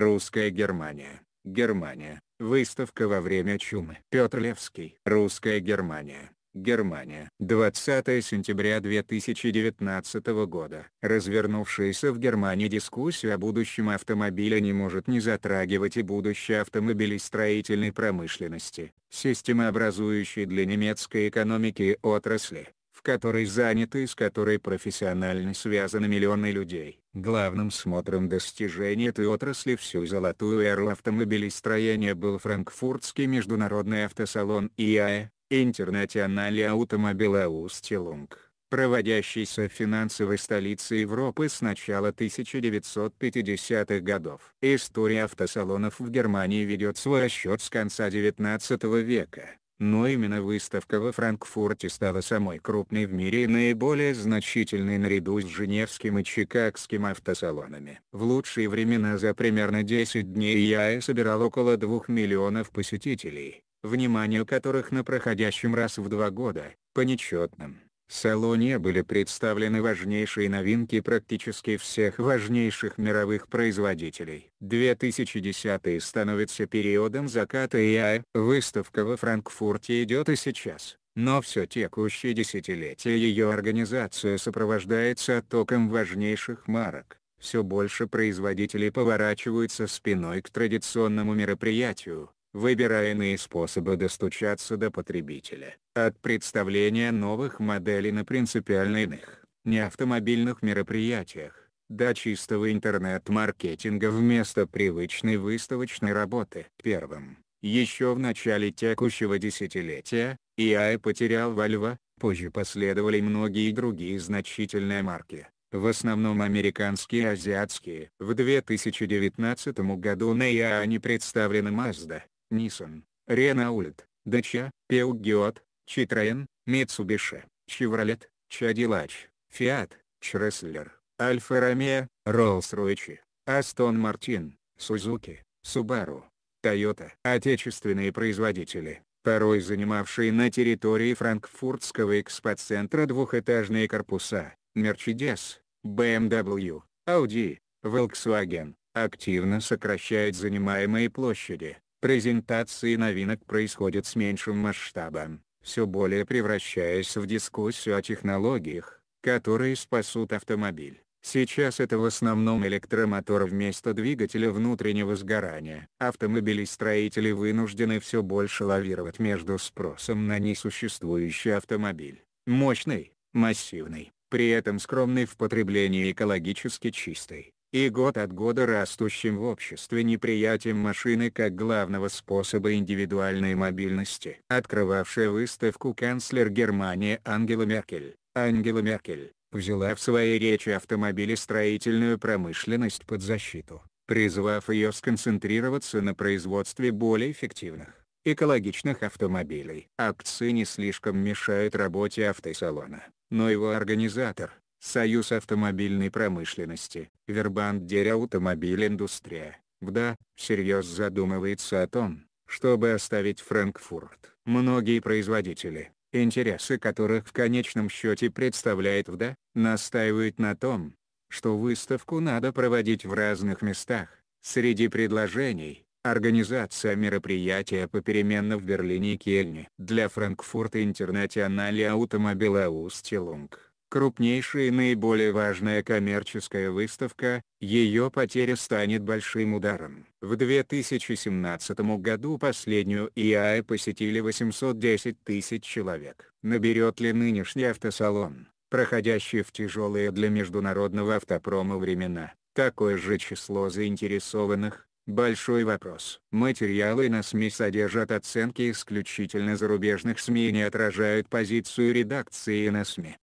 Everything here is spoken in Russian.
Русская Германия. Германия. Выставка во время чумы. Петр Левский. Русская Германия. Германия. 20 сентября 2019 года. Развернувшаяся в Германии дискуссия о будущем автомобиля не может не затрагивать и будущее строительной промышленности, системообразующей для немецкой экономики отрасли в которой заняты и с которой профессионально связаны миллионы людей. Главным смотром достижений этой отрасли всю золотую эру автомобилестроения был Франкфуртский международный автосалон ИАЭ, Интернационале Аутомобила Устилунг, проводящийся в финансовой столице Европы с начала 1950-х годов. История автосалонов в Германии ведет свой отсчет с конца 19 века но именно выставка во Франкфурте стала самой крупной в мире и наиболее значительной наряду с Женевским и Чикагским автосалонами. В лучшие времена за примерно 10 дней я собирал около 2 миллионов посетителей, внимание которых на проходящем раз в два года, по нечетным, в салоне были представлены важнейшие новинки практически всех важнейших мировых производителей. 2010 становится периодом заката ИАЭ. Выставка во Франкфурте идет и сейчас. Но все текущее десятилетие ее организация сопровождается оттоком важнейших марок. Все больше производителей поворачиваются спиной к традиционному мероприятию, выбирая иные способы достучаться до потребителя, от представления новых моделей на принципиально иных, не мероприятиях, до чистого интернет-маркетинга вместо привычной выставочной работы. Первым, еще в начале текущего десятилетия, AI потерял во льва, позже последовали многие другие значительные марки, в основном американские и азиатские. В 2019 году на ИА не представлены Mazda, Nissan, Renault, Dacia, Peugeot, Citroën, Mitsubishi, Chevrolet, Cadillac, Fiat, Chrysler, Alfa Romeo, Rolls-Royce, Aston Martin, Suzuki, Subaru, Toyota. Отечественные производители, порой занимавшие на территории франкфуртского экспоцентра двухэтажные корпуса, Mercedes, BMW, Audi, Volkswagen, активно сокращают занимаемые площади, презентации новинок происходят с меньшим масштабом, все более превращаясь в дискуссию о технологиях, которые спасут автомобиль. Сейчас это в основном электромотор вместо двигателя внутреннего сгорания. Автомобилестроители вынуждены все больше лавировать между спросом на несуществующий автомобиль. Мощный, массивный, при этом скромный в потреблении экологически чистый, и год от года растущим в обществе неприятием машины как главного способа индивидуальной мобильности. Открывавшая выставку канцлер Германии Ангела Меркель, Ангела Меркель, взяла в своей речи автомобилестроительную промышленность под защиту, призвав ее сконцентрироваться на производстве более эффективных, экологичных автомобилей. Акции не слишком мешают работе автосалона, но его организатор, Союз автомобильной промышленности, вербанд Вербанддерь Автомобиль Индустрия, ВДА, всерьез задумывается о том, чтобы оставить Франкфурт. Многие производители, интересы которых в конечном счете представляет ВДА, настаивают на том, что выставку надо проводить в разных местах. Среди предложений – организация мероприятия попеременно в Берлине и Кельне. Для Франкфурта Интернационале Аутомобила Устилунг крупнейшая и наиболее важная коммерческая выставка, ее потеря станет большим ударом. В 2017 году последнюю ИАЭ посетили 810 тысяч человек. Наберет ли нынешний автосалон, проходящий в тяжелые для международного автопрома времена, такое же число заинтересованных, Большой вопрос. Материалы на СМИ содержат оценки исключительно зарубежных СМИ и не отражают позицию редакции на СМИ.